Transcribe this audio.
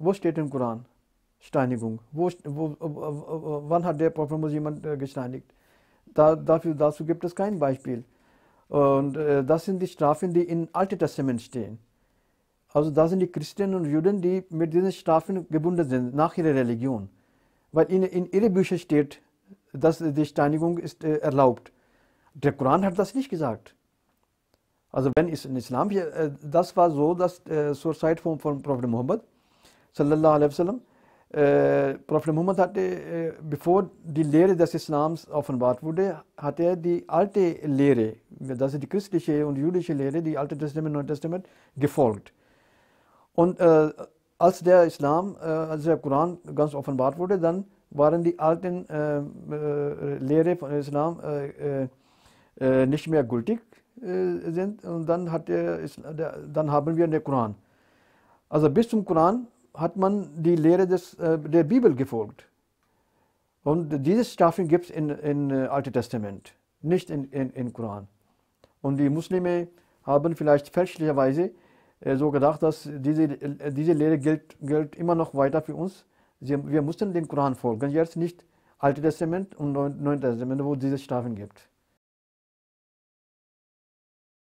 Wo steht im Koran Steinigung? Wo, wo, wann hat der Prophet Muhammad jemand äh, gesteinigt? Da, dafür, dazu gibt es kein Beispiel. Und äh, das sind die Strafen, die im Alten Testament stehen. Also da sind die Christen und Juden, die mit diesen Strafen gebunden sind, nach ihrer Religion. Weil in, in ihren Büchern steht, dass die Steinigung ist äh, erlaubt. Der Koran hat das nicht gesagt. Also wenn es in Islam, äh, das war so, dass äh, zur Zeit von, von Prophet Muhammad, sallallahu alaihi wasallam. Äh, Prophet Muhammad hatte, äh, bevor die Lehre des Islams offenbart wurde, hat er die alte Lehre, das ist die christliche und jüdische Lehre, die Alte Testament und Neue Testament, gefolgt. Und äh, als der Islam, äh, als der Koran ganz offenbart wurde, dann waren die alten äh, äh, Lehre von Islam nicht mehr gültig sind und dann, hat der, dann haben wir den Koran. Also bis zum Koran hat man die Lehre des, äh, der Bibel gefolgt. Und diese Staffeln gibt es im in, in äh, Alten Testament, nicht im in, in, in, Koran. Und die Muslime haben vielleicht fälschlicherweise äh, so gedacht, dass diese, diese Lehre gilt, gilt immer noch weiter für uns. wir mussten den Koran folgen, jetzt nicht Altes Testament und Neues Testament, wo es diese Strafen gibt.